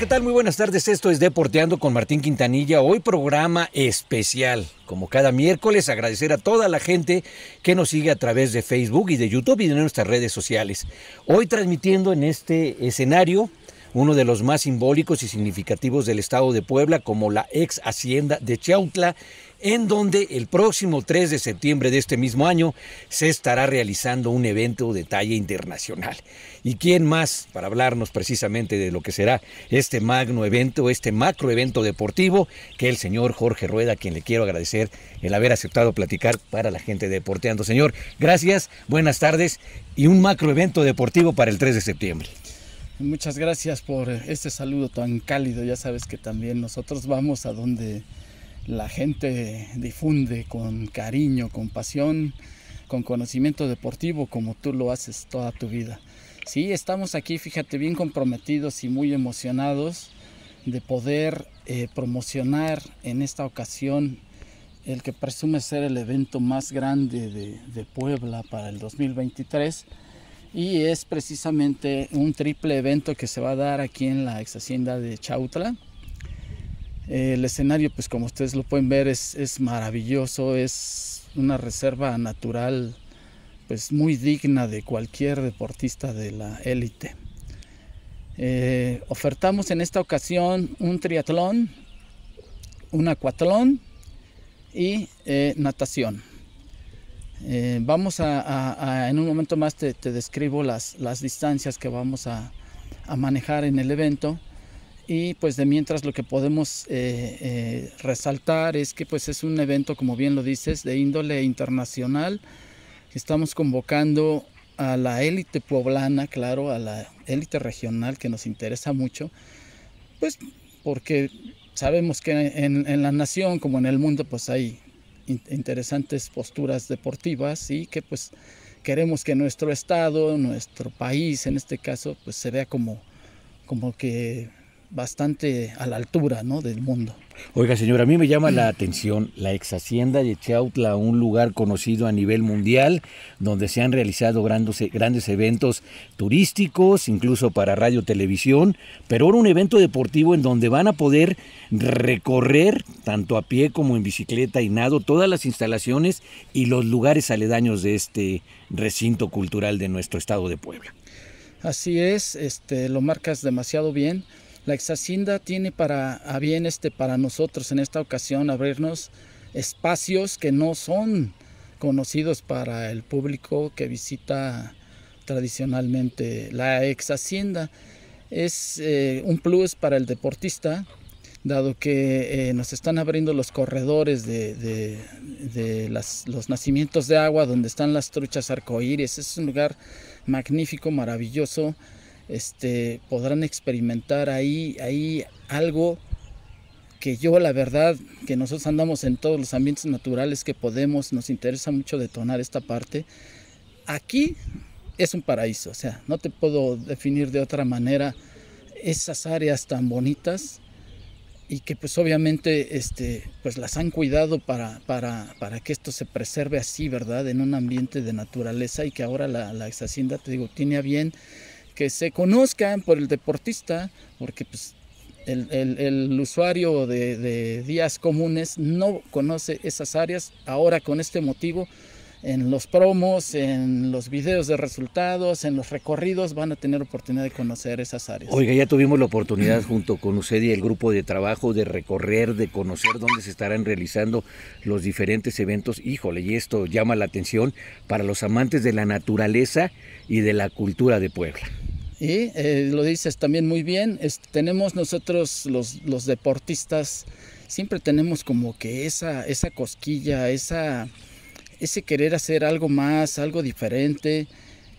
¿qué tal? Muy buenas tardes. Esto es Deporteando con Martín Quintanilla. Hoy programa especial. Como cada miércoles, agradecer a toda la gente que nos sigue a través de Facebook y de YouTube y de nuestras redes sociales. Hoy transmitiendo en este escenario uno de los más simbólicos y significativos del estado de Puebla, como la ex hacienda de Chautla en donde el próximo 3 de septiembre de este mismo año se estará realizando un evento de talla internacional. ¿Y quién más para hablarnos precisamente de lo que será este magno evento, este macro evento deportivo, que el señor Jorge Rueda, a quien le quiero agradecer el haber aceptado platicar para la gente Deporteando? Señor, gracias, buenas tardes y un macro evento deportivo para el 3 de septiembre. Muchas gracias por este saludo tan cálido. Ya sabes que también nosotros vamos a donde la gente difunde con cariño, con pasión, con conocimiento deportivo como tú lo haces toda tu vida. Sí, estamos aquí, fíjate, bien comprometidos y muy emocionados de poder eh, promocionar en esta ocasión el que presume ser el evento más grande de, Puebla para el 2023 y es precisamente un triple evento que se va a dar aquí en la ex hacienda de Chautla eh, el escenario, pues como ustedes lo pueden ver, es, maravilloso, es una reserva natural pues muy digna de cualquier deportista de la élite. Eh, ofertamos en esta ocasión un triatlón, un acuatlón y eh, natación. vamos a, en un momento más te, describo las, distancias que vamos a manejar en el evento y pues de mientras lo que podemos eh, eh, resaltar es que pues es un evento como bien lo dices de índole internacional estamos convocando a la élite poblana claro a la élite regional que nos interesa mucho pues porque sabemos que en, la nación como en el mundo pues hay interesantes posturas deportivas y que pues queremos que nuestro estado nuestro país en este caso pues se vea como como que bastante a la altura ¿no? del mundo. Oiga, señor, a mí me llama la atención la ex hacienda de Chautla, un lugar conocido a nivel mundial, donde se han realizado grandes, e, grandes eventos turísticos, incluso para radio, televisión, pero ahora un evento deportivo en donde van a poder recorrer, tanto a pie como en bicicleta y nado, todas las instalaciones y los lugares aledaños de este recinto cultural de nuestro estado de Puebla. Así es, este, lo marcas demasiado bien. La ex hacienda tiene para bien este para nosotros en esta ocasión abrirnos espacios que no son conocidos para el público que visita tradicionalmente la ex hacienda. Es eh, un plus para el deportista, dado que eh, nos están abriendo los corredores de, los nacimientos de agua donde están las truchas arcoíris. Es un lugar magnífico, maravilloso este, podrán experimentar ahí, ahí algo que yo la verdad, que nosotros andamos en todos los ambientes naturales que podemos, nos interesa mucho detonar esta parte. Aquí es un paraíso, o sea, no te puedo definir de otra manera esas áreas tan bonitas y que pues obviamente este, pues las han cuidado para, para, para, que esto se preserve así, ¿verdad? En un ambiente de naturaleza y que ahora la, la hacienda, te digo, tiene a bien que se conozcan por el deportista, porque pues, el, usuario de, de días comunes no conoce esas áreas. Ahora con este motivo, en los promos, en los videos de resultados, en los recorridos, van a tener oportunidad de conocer esas áreas. Oiga, ya tuvimos la oportunidad junto con usted y el grupo de trabajo de recorrer, de conocer dónde se estarán realizando los diferentes eventos. Híjole, y esto llama la atención para los amantes de la naturaleza y de la cultura de Puebla. Y eh, lo dices también muy bien, tenemos nosotros los, los, deportistas, siempre tenemos como que esa, esa cosquilla, esa, ese querer hacer algo más, algo diferente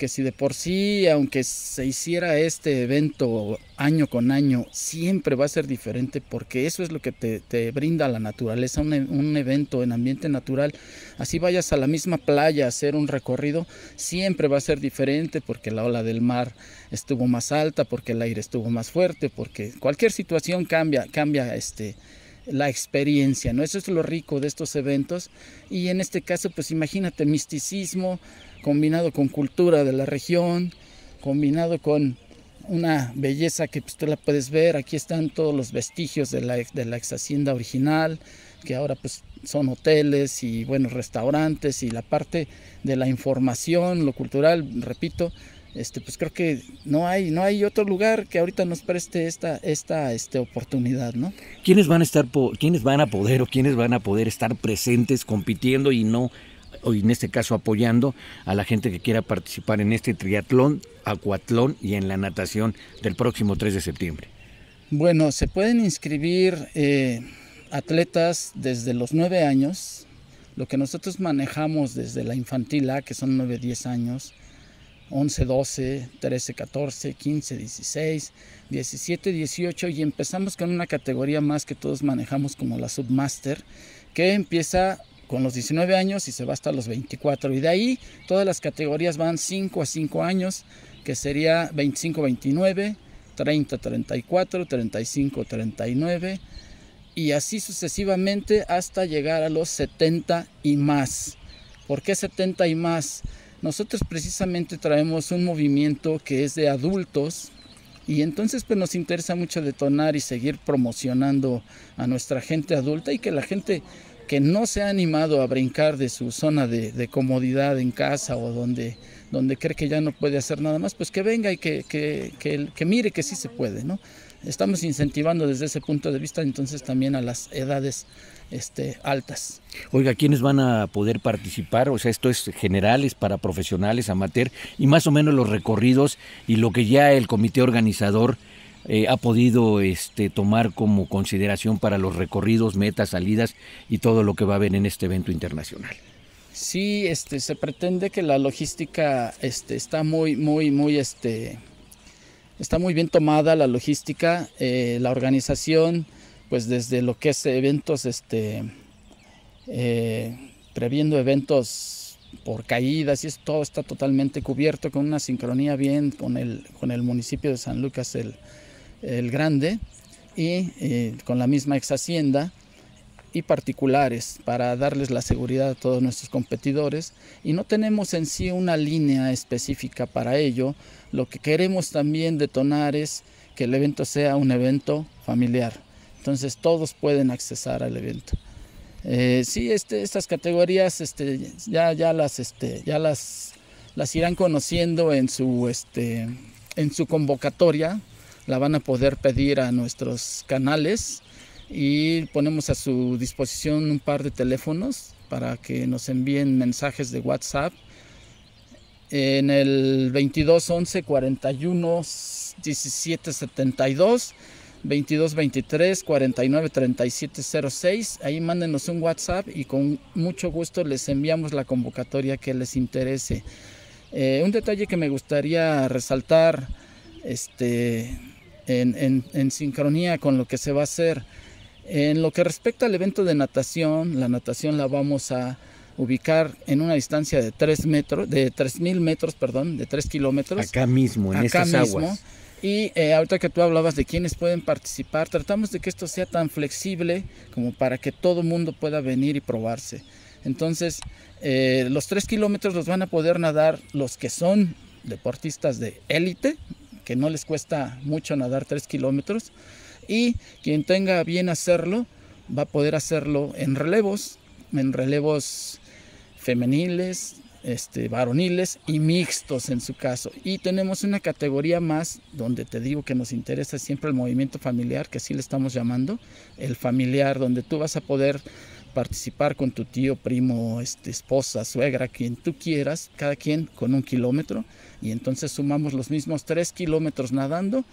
que si de por sí, aunque se hiciera este evento año con año, siempre va a ser diferente, porque eso es lo que te, brinda la naturaleza, e, un, evento en ambiente natural. Así vayas a la misma playa a hacer un recorrido, siempre va a ser diferente, porque la ola del mar estuvo más alta, porque el aire estuvo más fuerte, porque cualquier situación cambia, cambia este la experiencia, ¿no? Eso es lo rico de estos eventos y en este caso pues imagínate misticismo, combinado con cultura de la región, combinado con una belleza que pues, tú la puedes ver. Aquí están todos los vestigios de la, de la ex hacienda original, que ahora pues son hoteles y buenos restaurantes y la parte de la información, lo cultural, repito, este, pues creo que no hay, no hay otro lugar que ahorita nos preste esta, esta este, oportunidad, ¿no? ¿Quiénes van a estar, quiénes van a poder o quiénes van a poder estar presentes compitiendo y no o en este caso apoyando a la gente que quiera participar en este triatlón, acuatlón y en la natación del próximo 3 de septiembre? Bueno, se pueden inscribir eh, atletas desde los 9 años, lo que nosotros manejamos desde la infantil A, que son 9, 10 años, 11, 12, 13, 14, 15, 16, 17, 18 y empezamos con una categoría más que todos manejamos como la Submaster, que empieza con los 19 años y se va hasta los 24. Y de ahí todas las categorías van 5 a 5 años, que sería 25, 29, 30, 34, 35, 39 y así sucesivamente hasta llegar a los 70 y más. ¿Por qué 70 y más? Nosotros precisamente traemos un movimiento que es de adultos y entonces pues nos interesa mucho detonar y seguir promocionando a nuestra gente adulta y que la gente que no se ha animado a brincar de su zona de, comodidad en casa o donde, donde cree que ya no puede hacer nada más, pues que venga y que, que, mire que sí se puede, ¿no? Estamos incentivando desde ese punto de vista entonces también a las edades este, altas. Oiga, ¿quiénes van a poder participar? O sea, esto es general, es para profesionales, amateur, y más o menos los recorridos y lo que ya el comité organizador eh, ha podido este, tomar como consideración para los recorridos, metas, salidas y todo lo que va a haber en este evento internacional. Sí, este, se pretende que la logística este, está muy, muy, muy, este, está muy bien tomada la logística, eh, la organización, pues desde lo que es eventos, este, eh, previendo eventos por caídas y es, todo está totalmente cubierto con una sincronía bien con el, con el municipio de San Lucas, el, el Grande, y eh, con la misma ex hacienda y particulares para darles la seguridad a todos nuestros competidores y no tenemos en sí una línea específica para ello. Lo que queremos también detonar es que el evento sea un evento familiar. Entonces todos pueden accesar al evento. si eh, sí, este, estas categorías este, ya, ya, las, este, ya las, las irán conociendo en su, este, en su convocatoria la van a poder pedir a nuestros canales y ponemos a su disposición un par de teléfonos para que nos envíen mensajes de WhatsApp en el 22 11 41 17 72 22 23 49 37 06 ahí mándenos un WhatsApp y con mucho gusto les enviamos la convocatoria que les interese eh, un detalle que me gustaría resaltar este en, sincronía con lo que se va a hacer. En lo que respecta al evento de natación, la natación la vamos a ubicar en una distancia de 3 metros, de 3000 metros, perdón, de 3 kilómetros. Acá mismo, en estas aguas. Y eh, ahorita que tú hablabas de quiénes pueden participar, tratamos de que esto sea tan flexible como para que todo mundo pueda venir y probarse. Entonces, eh, los 3 kilómetros los van a poder nadar los que son deportistas de élite, que no les cuesta mucho nadar tres kilómetros. Y quien tenga bien hacerlo, va a poder hacerlo en relevos, en relevos femeniles, este, varoniles y mixtos en su caso. Y tenemos una categoría más donde te digo que nos interesa siempre el movimiento familiar, que así le estamos llamando, el familiar, donde tú vas a poder participar con tu tío, primo, este, esposa, suegra, quien tú quieras, cada quien con un kilómetro, y entonces sumamos los mismos tres kilómetros nadando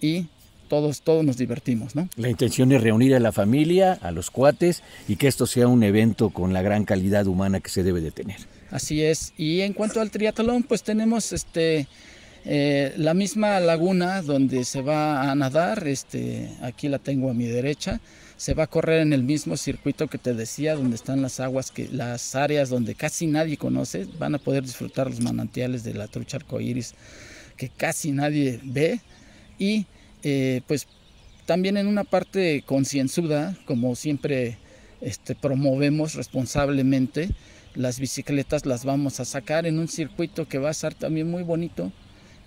y todos, todos nos divertimos, La intención es reunir a la familia, a los cuates, y que esto sea un evento con la gran calidad humana que se debe de tener. Así es, y en cuanto al triatlón, pues tenemos este... Eh, la misma laguna donde se va a nadar, este, aquí la tengo a mi derecha, se va a correr en el mismo circuito que te decía, donde están las aguas, que, las áreas donde casi nadie conoce, van a poder disfrutar los manantiales de la trucha arcoíris que casi nadie ve y eh, pues también en una parte concienzuda, como siempre este, promovemos responsablemente, las bicicletas las vamos a sacar en un circuito que va a ser también muy bonito,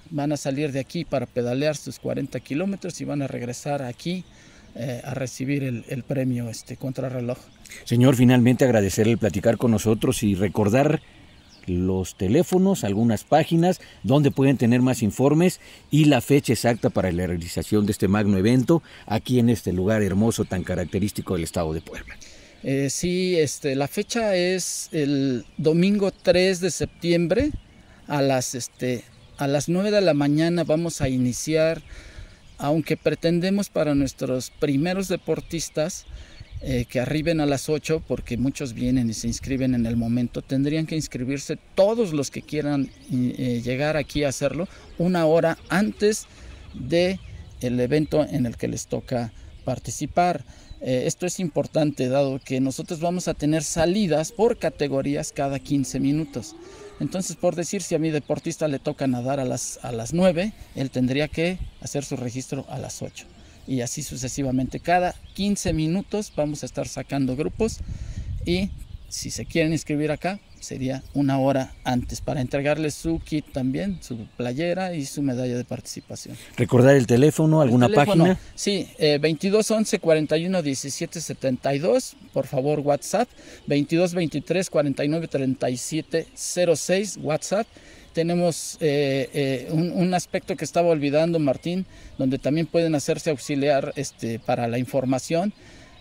van a salir de aquí para pedalear sus 40 kilómetros y van a regresar aquí eh, a recibir el, premio este, contrarreloj. Señor, finalmente agradecer el platicar con nosotros y recordar los teléfonos, algunas páginas donde pueden tener más informes y la fecha exacta para la realización de este magno evento aquí en este lugar hermoso tan característico del estado de Puebla. Eh, sí, este, la fecha es el domingo 3 de septiembre a las, este, a las 9 de la mañana vamos a iniciar aunque pretendemos para nuestros primeros deportistas eh, que arriben a las 8, porque muchos vienen y se inscriben en el momento, tendrían que inscribirse todos los que quieran eh, llegar aquí a hacerlo una hora antes del el evento en el que les toca participar. Eh, esto es importante dado que nosotros vamos a tener salidas por categorías cada 15 minutos. Entonces, por decir, si a mi deportista le toca nadar a las, a las 9, él tendría que hacer su registro a las 8. Y así sucesivamente. Cada 15 minutos vamos a estar sacando grupos y si se quieren inscribir acá, sería una hora antes para entregarles su kit también, su playera y su medalla de participación. ¿Recordar el teléfono, alguna página? Sí, eh, 22 11 41 17 72, por favor WhatsApp, 22 23 49 06 WhatsApp. Tenemos eh, eh, un, aspecto que estaba olvidando Martín, donde también pueden hacerse auxiliar este, para la información,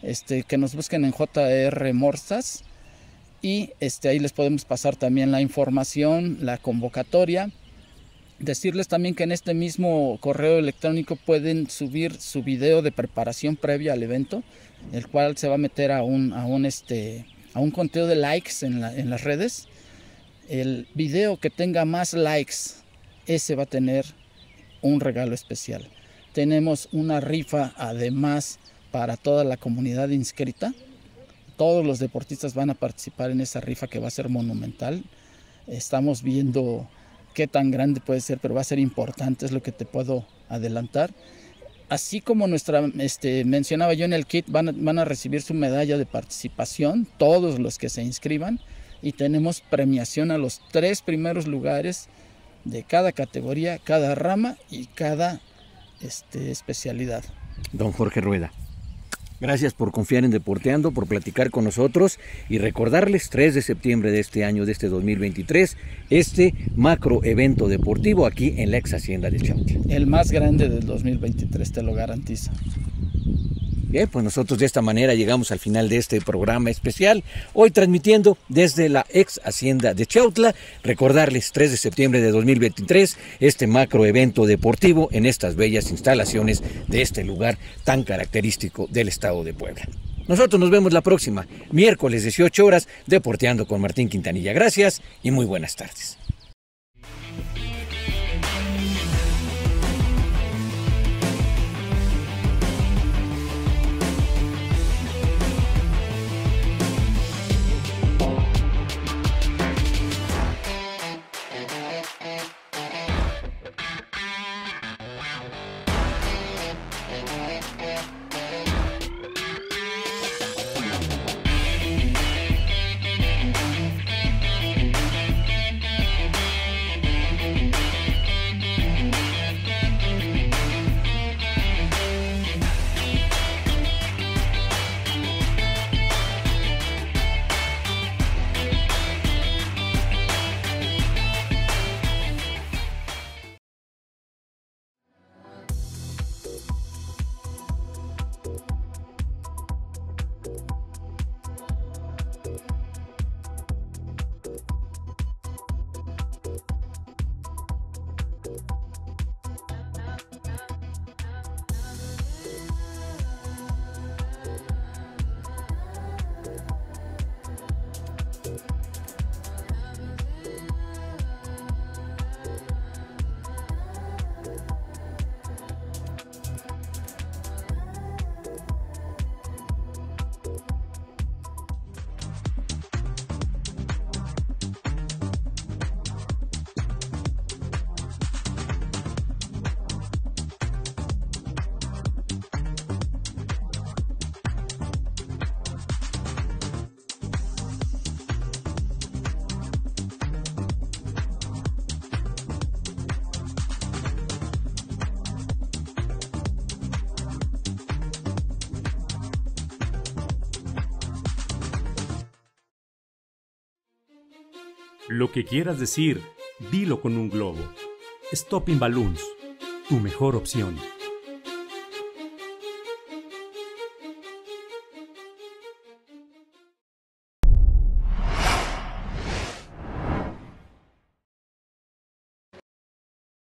este, que nos busquen en JR Morsas y este, ahí les podemos pasar también la información, la convocatoria. Decirles también que en este mismo correo electrónico pueden subir su video de preparación previa al evento, el cual se va a meter a un, a un, este, a un conteo de likes en, en las redes. El video que tenga más likes, ese va a tener un regalo especial. Tenemos una rifa además para toda la comunidad inscrita todos los deportistas van a participar en esa rifa que va a ser monumental. Estamos viendo qué tan grande puede ser, pero va a ser importante, es lo que te puedo adelantar. Así como nuestra, este, mencionaba yo en el kit, van a, recibir su medalla de participación, todos los que se inscriban, y tenemos premiación a los tres primeros lugares de cada categoría, cada rama y cada este, especialidad. Don Jorge Rueda, Gracias por confiar en Deporteando, por platicar con nosotros y recordarles 3 de septiembre de este año, de este 2023, este macro evento deportivo aquí en la ex hacienda de Chauti. El más grande del 2023, te lo garantizo. Bien, eh, pues nosotros de esta manera llegamos al final de este programa especial, hoy transmitiendo desde la ex hacienda de Chautla. Recordarles 3 de septiembre de 2023 este macro evento deportivo en estas bellas instalaciones de este lugar tan característico del estado de Puebla. Nosotros nos vemos la próxima, miércoles 18 horas, Deporteando con Martín Quintanilla. Gracias y muy buenas tardes. Lo que quieras decir, dilo con un globo. Stopping Balloons, tu mejor opción.